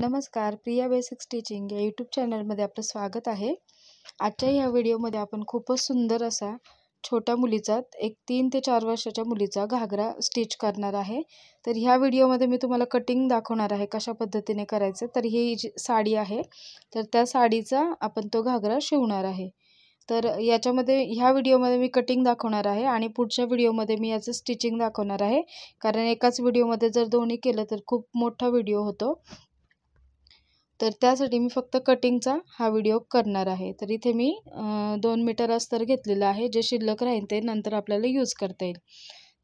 नमस्कार Priya basic stitching या YouTube चॅनलमध्ये आपलं स्वागत आहे आजच्या ह्या व्हिडिओमध्ये आपण खूपच सुंदर असा छोट्या मुलीचा एक तीन ते चार वर्षाच्या मुलीचा घागरा स्टिच करणार आहे तर ह्या व्हिडिओमध्ये मी तुम्हाला कटिंग दाखवणार आहे कशा पद्धतीने करायचं तर ही जी साडी आहे तर त्या साडीचा आपण तो घागरा शिवणार आहे तर याच्यामध्ये ह्या व्हिडिओमध्ये मी कटिंग दाखवणार आहे आणि पुढच्या व्हिडिओमध्ये मी याचं स्टिचिंग दाखवणार आहे कारण एकाच व्हिडिओमध्ये जर दोन्ही केलं तर खूप मोठा व्हिडिओ होतो तर त्यासाठी मी फक्त कटिंगचा हा व्हिडिओ करणार आहे तर इथे मी दोन मीटर अस्तर घेतलेलं आहे जे शिल्लक राहील ते नंतर आपल्याला यूज करता येईल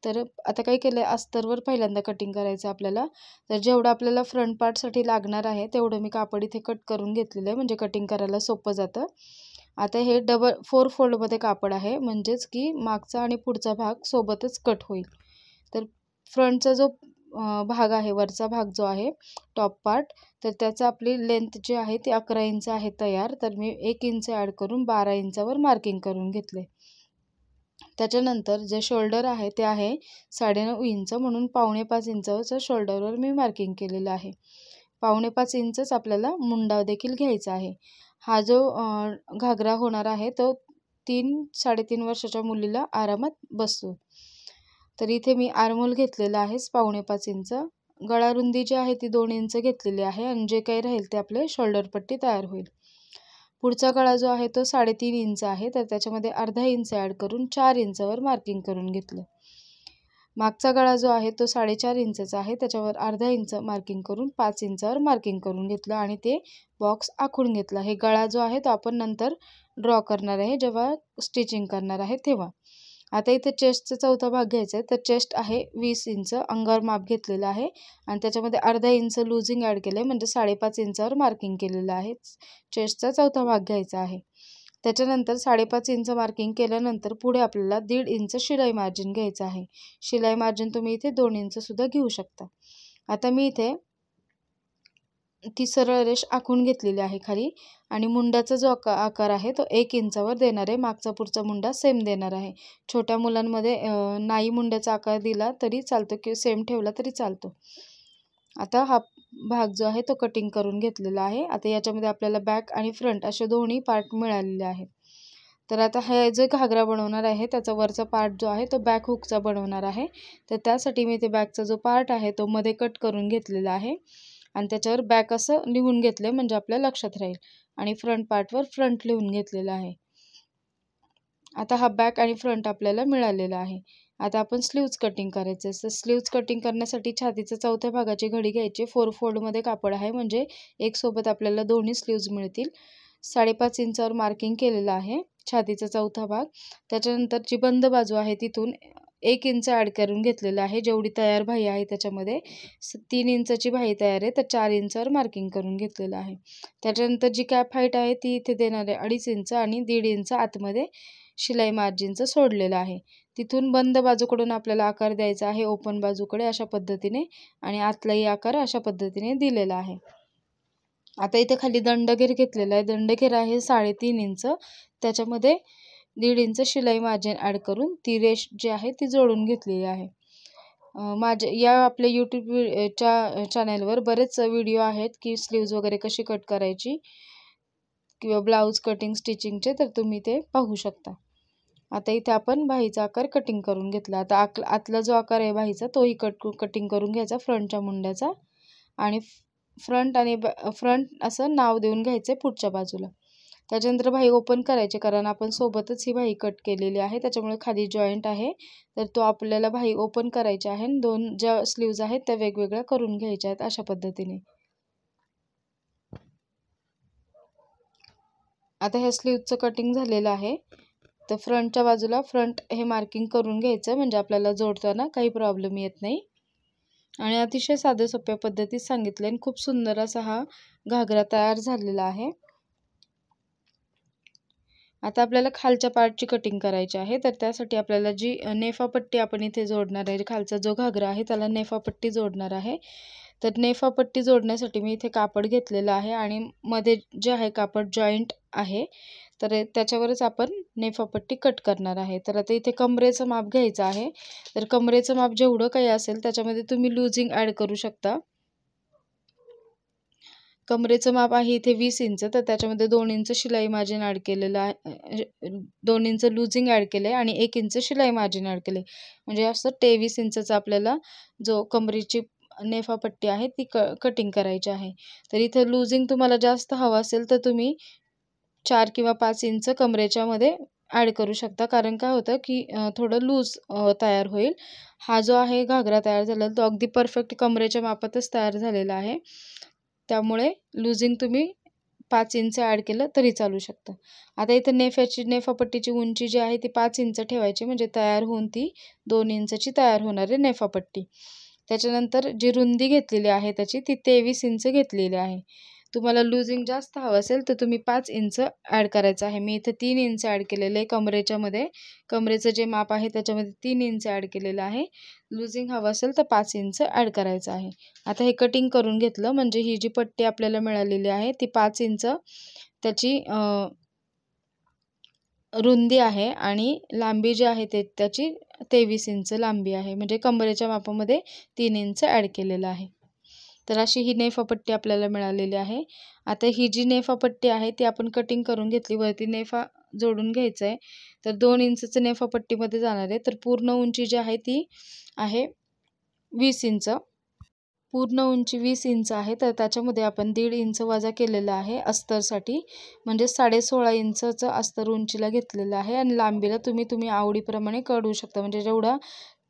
तर आता काय केलं आहे अस्तरवर पहिल्यांदा कटिंग करायचं आपल्याला तर जेवढं आपल्याला फ्रंट पार्टसाठी लागणार आहे तेवढं मी कापड इथे कट करून घेतलेलं आहे म्हणजे कटिंग करायला सोपं जातं आता हे डबल फोर फोल्डमध्ये कापड आहे म्हणजेच की मागचा आणि पुढचा भाग सोबतच कट होईल तर फ्रंटचा जो भाग आहे वरचा भाग जो आहे टॉप पार्ट तर त्याचं आपली लेंथ जी आहे ती अकरा इंच आहे तयार तर मी एक इंच ॲड करून बारा इंचावर मार्किंग करून घेतले त्याच्यानंतर जे शोल्डर आहे ते आहे साडेनऊ इंच म्हणून पावणे पाच इंचावरच्या शोल्डरवर मी मार्किंग केलेलं आहे पावणे पाच इंचच आपल्याला मुंडा देखील घ्यायचा आहे हा जो घागरा होणार आहे तो तीन साडेतीन वर्षाच्या मुलीला आरामात बसतो तर इथे मी आरमोल घेतलेला आहे पावणे पाच इंच गळारुंदी जी आहे ती दोन इंच घेतलेली आहे आणि जे काही राहील ते आपले शोल्डर पट्टी तयार होईल पुढचा गळा जो आहे तो साडेतीन इंच आहे तर त्याच्यामध्ये अर्धा इंच ॲड करून चार इंचावर मार्किंग करून घेतलं मागचा गळा जो आहे तो साडेचार इंचचा आहे त्याच्यावर अर्धा इंच मार्किंग करून पाच इंचावर मार्किंग करून घेतलं आणि ते बॉक्स आखून घेतला हे गळा जो आहे तो आपण नंतर ड्रॉ करणार आहे जेव्हा स्टिचिंग करणार आहे तेव्हा आता इथे चेस्टचा चौथा भाग घ्यायचा आहे तर चेस्ट आहे वीस इंच अंगावर माप घेतलेलं आहे आणि त्याच्यामध्ये अर्धा इंच लूजिंग ॲड केलं आहे म्हणजे साडेपाच इंचावर मार्किंग केलेलं आहे चेस्टचा चौथा भाग घ्यायचा आहे त्याच्यानंतर साडेपाच इंच मार्किंग केल्यानंतर पुढे आपल्याला दीड इंच शिलाई मार्जिन घ्यायचं आहे शिलाई मार्जिन तुम्ही इथे दोन इंचसुद्धा घेऊ शकता आता मी इथे ती सरळ रेष आखून घेतलेली आहे खाली आणि मुंडाचा जो आका आकार आहे तो एक इंचावर देणार आहे मागचा पुढचा मुंडा सेम देणार आहे छोट्या मुलांमध्ये नाही मुंड्याचा आकार दिला तरी चालतो किंवा सेम ठेवला तरी चालतो आता हा भाग जो आहे तो कटिंग करून घेतलेला आहे आता याच्यामध्ये आपल्याला बॅक आणि फ्रंट असे दोन्ही पार्ट मिळालेले आहेत तर आता हे जे घागरा बनवणार आहे त्याचा वरचा पार्ट जो आहे तो बॅक हुकचा बनवणार आहे तर त्यासाठी मी ते बॅकचा जो पार्ट आहे तो मध्ये कट करून घेतलेला आहे आणि त्याच्यावर बॅक असं लिहून घेतलं म्हणजे आपल्या लक्षात राहील आणि फ्रंट पार्टवर फ्रंट लिहून घेतलेला आहे आता हा बॅक आणि फ्रंट आपल्याला मिळालेला आहे आता आपण स्लीव्ज कटिंग करायचं तर स्लीव्ज कटिंग करण्यासाठी छातीच्या चौथ्या भागाची घडी घ्यायची फोर फोल्डमध्ये कापड आहे म्हणजे एक सोबत आपल्याला दोन्ही स्लीव्ज मिळतील साडेपाच इंचावर मार्किंग केलेलं आहे छातीचा चौथा भाग त्याच्यानंतर जी बंद बाजू आहे तिथून एक इंच ॲड करून घेतलेलं आहे जेवढी तयार भाई आहे त्याच्यामध्ये तीन इंचाची भाई तयार आहे तर चार इंचावर मार्किंग करून घेतलेलं आहे त्याच्यानंतर जी कॅप हाईट आहे ती इथे देणार आहे अडीच इंच आणि दीड इंच आतमध्ये शिलाई मार्जिनचं सोडलेलं आहे तिथून बंद बाजूकडून आपल्याला आकार द्यायचा आहे ओपन बाजूकडे अशा पद्धतीने आणि आतलाही आकार अशा पद्धतीने दिलेला आहे आता इथे खाली दंडघेर घेतलेला आहे दंडघेर आहे साडेतीन इंच त्याच्यामध्ये दीड इंच शिलाई मार्जिन ॲड करून ती रेश जी आहे ती जोडून घेतलेली आहे माझे या आपल्या यूट्यूब च्या चॅनलवर बरेच व्हिडिओ आहेत की स्लीव्ज वगैरे कशी कट करायची किंवा ब्लाऊज कटिंग स्टिचिंगचे तर तुम्ही ते पाहू शकता आता इथे आपण बाहीचा आकार कटिंग करून घेतला आता आक आतला जो आकार आहे बाहीचा तोही कट कटिंग करून घ्यायचा फ्रंटच्या मुंड्याचा आणि फ्रंट आणि फ्रंट असं नाव देऊन घ्यायचं आहे पुढच्या बाजूला त्याच्यानंतर भाई ओपन करायचे कारण आपण सोबतच ही भाई कट केलेली आहे त्याच्यामुळे खाली जॉईंट आहे तर तो आपल्याला भाई ओपन करायचे आहे दोन ज्या स्लीव्ज आहेत त्या वेगवेगळ्या करून घ्यायच्या आहेत अशा पद्धतीने आता ह्या स्लीवचं कटिंग झालेलं आहे तर फ्रंटच्या बाजूला फ्रंट हे मार्किंग करून घ्यायचं म्हणजे आपल्याला जोडताना काही प्रॉब्लेम येत नाही आणि अतिशय साध्या सोप्या पद्धतीत सांगितलं आणि खूप सुंदर असा हा घागरा तयार झालेला आहे आता आपल्याला खालच्या पार्टची कटिंग करायची आहे तर त्यासाठी आपल्याला जी नेफापट्टी आपण इथे जोडणार आहे खालचा जो घागरा आहे त्याला नेफापट्टी जोडणार आहे तर नेफापट्टी जोडण्यासाठी मी इथे कापड घेतलेलं आहे आणि मध्ये जे आहे कापड जॉईंट आहे तर त्याच्यावरच आपण नेफापट्टी कट करणार आहे तर आता इथे कमरेचं माप घ्यायचं आहे तर कमरेचं माप जेवढं काही असेल त्याच्यामध्ये तुम्ही लुझिंग ॲड करू शकता कमरेचं माप आहे इथे वीस इंच तर त्याच्यामध्ये दोन इंच शिलाई मार्जिन ॲड केलेलं आहे दोन इंच लुझिंग ॲड केलं आहे आणि एक इंच शिलाई मार्जिन ॲड केले म्हणजे असं तेवीस इंचचा आपल्याला जो कमरेची नेफापट्टी आहे ती क कटिंग करायची आहे तर इथं लुझिंग तुम्हाला जास्त हवं असेल तर तुम्ही चार किंवा पाच इंच कमरेच्यामध्ये ॲड करू शकता कारण काय होतं की थोडं लूज तयार होईल हा जो आहे घागरा तयार झालेला तो अगदी परफेक्ट कमरेच्या मापातच तयार झालेला आहे त्यामुळे लुझिंग तुम्ही पाच इंच ॲड केलं तरी चालू शकतं आता इथं नेफ्याची नेफापट्टीची उंची जी आहे ती पाच इंच ठेवायची म्हणजे तयार होऊन ती दोन इंचची तयार होणारी नेफापट्टी त्याच्यानंतर जी रुंदी घेतलेली आहे त्याची ती तेवीस इंच घेतलेली आहे तुम्हाला लुझिंग जास्त हवं असेल तर तुम्ही पाच इंच ॲड करायचं आहे मी इथं तीन इंच ॲड केलेलं आहे कमरेच्यामध्ये कमरेचं जे माप आहे त्याच्यामध्ये तीन इंच ॲड केलेलं आहे लुझिंग हवं असेल तर पाच इंच ॲड करायचं आहे आता हे कटिंग करून घेतलं म्हणजे ही जी पट्टी आपल्याला मिळालेली आहे ती पाच इंच त्याची रुंदी आहे आणि लांबी जी आहे ते त्याची तेवीस इंच लांबी आहे म्हणजे कमरेच्या मापामध्ये तीन इंच ॲड केलेलं आहे तर अशी ही नेफापट्टी आपल्याला मिळालेली आहे आता ही जी नेफापट्टी आहे ती आपण कटिंग करून घेतली वरती नेफा जोडून घ्यायचं आहे तर दोन इंचचं नेफापट्टीमध्ये जाणार आहे तर पूर्ण उंची जी आहे ती आहे वीस इंच पूर्ण उंची वीस इंच आहे तर त्याच्यामध्ये आपण दीड इंच वजा केलेला आहे अस्तरसाठी म्हणजे सोळा इंचचं अस्तर उंचीला घेतलेलं आहे आणि लांबीला तुम्ही तुम्ही आवडीप्रमाणे काढू शकता म्हणजे जेवढा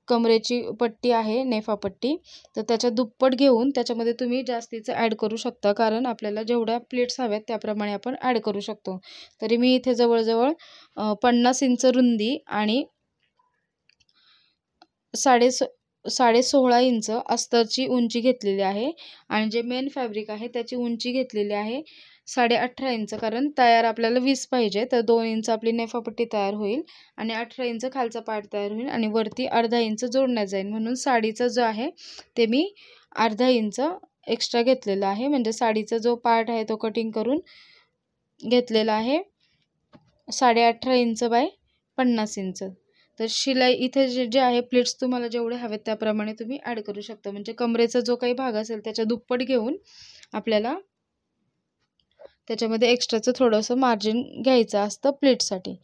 कमरेची पट्टी आहे नेफा पट्टी तर त्याच्या दुप्पट घेऊन त्याच्यामध्ये तुम्ही जास्तीचं ॲड करू शकता कारण आपल्याला जेवढ्या प्लेट्स हव्यात त्याप्रमाणे आपण ॲड करू शकतो तरी मी इथे जवळजवळ पन्नास इंच रुंदी आणि साडे साडे सोळा इंच अस्तरची उंची घेतलेली आहे आणि जे मेन फॅब्रिक आहे त्याची उंची घेतलेली आहे साडे अठरा इंच कारण तयार आपल्याला वीस पाहिजे तर दोन इंच आपली नेफापट्टी तयार होईल आणि अठरा इंच खालचा पार्ट तयार होईल आणि वरती अर्धा इंच जोडण्यात जाईल म्हणून साडीचं जो आहे ते मी अर्धा इंच एक्स्ट्रा घेतलेलं आहे म्हणजे साडीचा जो पार्ट आहे तो कटिंग करून घेतलेला आहे साडे अठरा इंच बाय पन्नास इंच तर शिलाई इथे जे जे आहे प्लेट्स तुम्हाला जेवढे हवेत त्याप्रमाणे तुम्ही ॲड करू शकता म्हणजे कमरेचा जो काही भाग असेल त्याच्या दुप्पट घेऊन आपल्याला त्याच्यामध्ये एक्स्ट्राचं थोडंसं मार्जिन घ्यायचं असतं प्लेटसाठी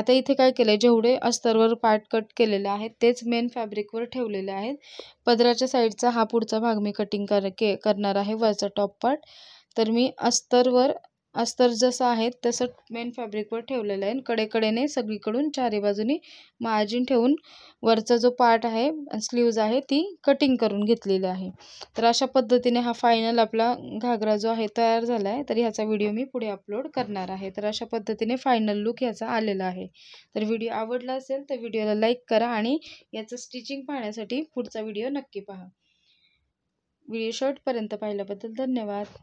आता इथे काय केलं आहे जेवढे अस्तरवर पार्ट कट केलेले आहेत तेच मेन फॅब्रिकवर ठेवलेले आहेत पदराच्या साईडचा हा पुढचा भाग मी कटिंग कर के करणार आहे वरचा टॉप पार्ट तर मी अस्तरवर अस्तर जसं आहे तसं मेन फॅब्रिकवर ठेवलेलं आहे आणि कडेकडेने सगळीकडून चारी बाजूनी मार्जिन ठेवून वरचा जो पार्ट आहे स्लीव्ज आहे ती कटिंग करून घेतलेली आहे तर अशा पद्धतीने हा फायनल आपला घागरा जो आहे तयार झाला आहे तर ह्याचा व्हिडिओ मी पुढे अपलोड करणार आहे तर अशा पद्धतीने फायनल लुक ह्याचा आलेला आहे तर व्हिडिओ आवडला असेल तर व्हिडिओला लाईक करा आणि याचं स्टिचिंग पाहण्यासाठी पुढचा व्हिडिओ नक्की पहा व्हिडिओ शॉर्टपर्यंत पाहिल्याबद्दल धन्यवाद